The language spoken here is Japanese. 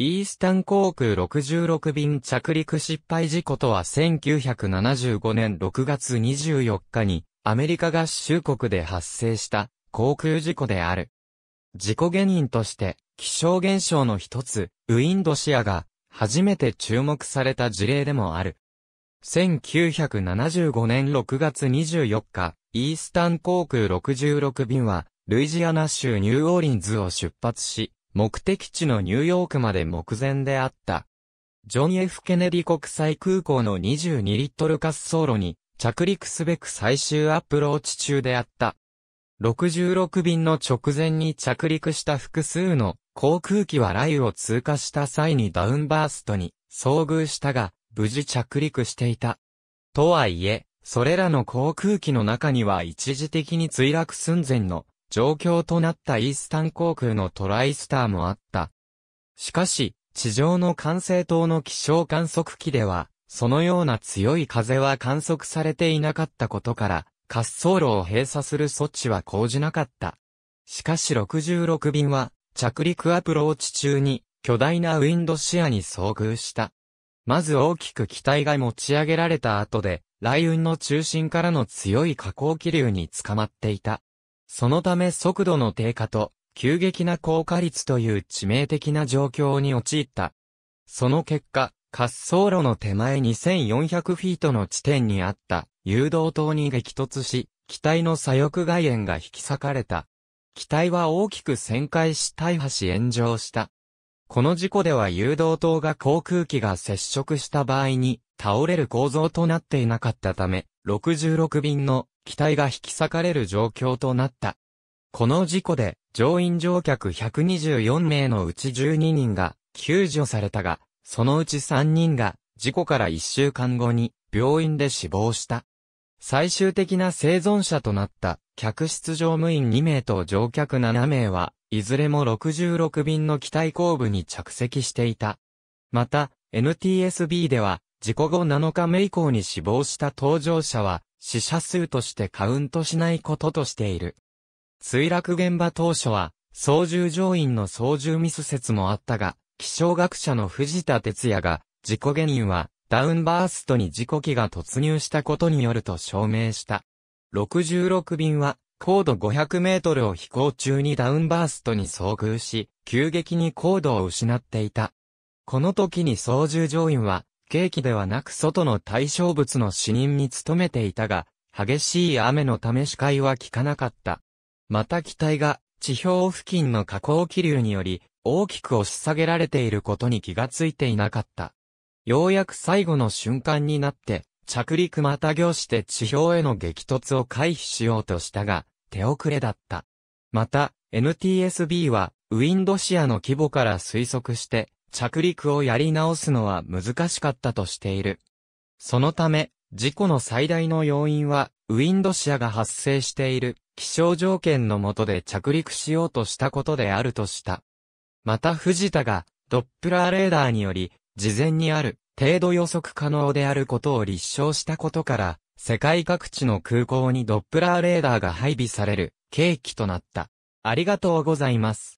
イースタン航空66便着陸失敗事故とは1975年6月24日にアメリカ合衆国で発生した航空事故である。事故原因として気象現象の一つウィンドシアが初めて注目された事例でもある。1975年6月24日、イースタン航空66便はルイジアナ州ニューオーリンズを出発し、目的地のニューヨークまで目前であった。ジョン・ F・ ケネディ国際空港の22リットル滑走路に着陸すべく最終アプローチ中であった。66便の直前に着陸した複数の航空機は雷雨を通過した際にダウンバーストに遭遇したが、無事着陸していた。とはいえ、それらの航空機の中には一時的に墜落寸前の状況となったイースタン航空のトライスターもあった。しかし、地上の管制塔の気象観測機では、そのような強い風は観測されていなかったことから、滑走路を閉鎖する措置は講じなかった。しかし66便は、着陸アプローチ中に、巨大なウィンドシアに遭遇した。まず大きく機体が持ち上げられた後で、雷雲の中心からの強い下降気流に捕まっていた。そのため速度の低下と急激な高下率という致命的な状況に陥った。その結果、滑走路の手前2400フィートの地点にあった誘導灯に激突し、機体の左翼外縁が引き裂かれた。機体は大きく旋回し大破し炎上した。この事故では誘導灯が航空機が接触した場合に倒れる構造となっていなかったため、66便の機体が引き裂かれる状況となった。この事故で、乗員乗客124名のうち12人が救助されたが、そのうち3人が事故から1週間後に病院で死亡した。最終的な生存者となった客室乗務員2名と乗客7名は、いずれも66便の機体後部に着席していた。また、NTSB では、事故後7日目以降に死亡した搭乗者は、死者数としてカウントしないこととしている。墜落現場当初は、操縦乗員の操縦ミス説もあったが、気象学者の藤田哲也が、事故原因は、ダウンバーストに事故機が突入したことによると証明した。66便は、高度500メートルを飛行中にダウンバーストに遭遇し、急激に高度を失っていた。この時に操縦乗員は、景気ではなく外の対象物の死人に努めていたが、激しい雨のため視界は効かなかった。また機体が地表付近の下降気流により大きく押し下げられていることに気がついていなかった。ようやく最後の瞬間になって、着陸また行して地表への激突を回避しようとしたが、手遅れだった。また、NTSB は、ウィンドシアの規模から推測して、着陸をやり直すのは難しかったとしている。そのため、事故の最大の要因は、ウィンドシアが発生している気象条件の下で着陸しようとしたことであるとした。また藤田が、ドップラーレーダーにより、事前にある程度予測可能であることを立証したことから、世界各地の空港にドップラーレーダーが配備される契機となった。ありがとうございます。